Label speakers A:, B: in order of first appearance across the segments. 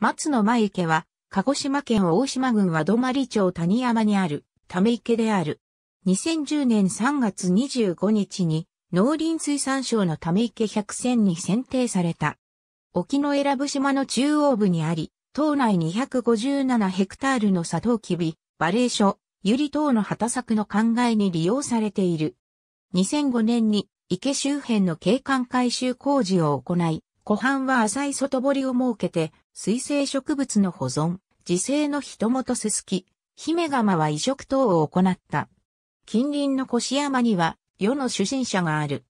A: 松
B: の前池は、鹿児島県大島郡和泊町谷山にある、ため池である。2010年3月25日に、農林水産省のため池100選に選定された。沖の選ぶ島の中央部にあり、島内257ヘクタールのサトウキビ、バレー所、ユリ等の畑作の考えに利用されている。2005年に池周辺の景観改修工事を行い、湖畔は浅い外堀を設けて、水生植物の保存、自生の人元すすき、姫釜は移植等を行った。近隣の越山には、世の主神者がある。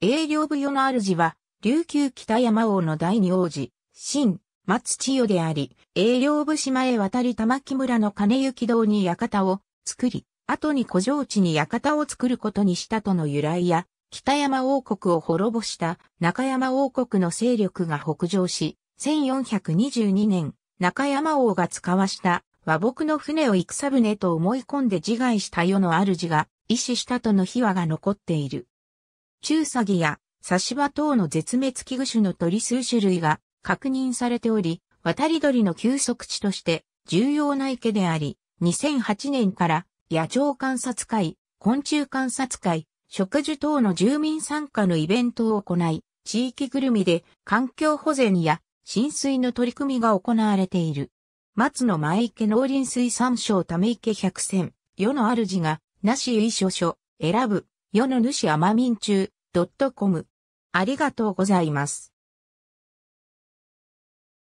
B: 営業部世の主は、琉球北山王の第二王子、新、松千代であり、営業部島へ渡り玉木村の金行堂に館を作り、後に古城地に館を作ることにしたとの由来や、北山王国を滅ぼした中山王国の勢力が北上し、1422年、中山王が使わした和睦の船を戦船と思い込んで自害した世の主が、意志したとの秘話が残っている。中詐欺や刺し場等の絶滅危惧種の鳥数種類が確認されており、渡り鳥の休息地として重要な池であり、2008年から野鳥観察会、昆虫観察会、植樹等の住民参加のイベントを行い、地域ぐるみで環境保全や浸水の取り組みが行われている。松の前池農林水産省ため池百選、世の主が、なしい書書、選ぶ、世の主甘民中、ドットコム。
A: ありがとうございます。